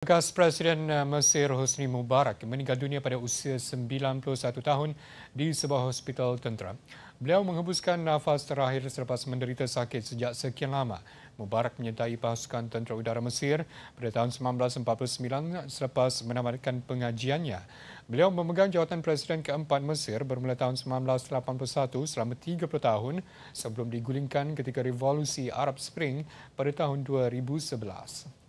Bekas Presiden eh, Mesir Hosni Mubarak meninggal dunia pada usia 91 tahun di sebuah hospital tentera. Beliau menghembuskan nafas terakhir selepas menderita sakit sejak sekian lama. Mubarak menyertai pasukan tentera udara Mesir pada tahun 1949 selepas menamatkan pengajiannya. Beliau memegang jawatan Presiden keempat Mesir bermula tahun 1981 selama 30 tahun sebelum digulingkan ketika Revolusi Arab Spring pada tahun 2011.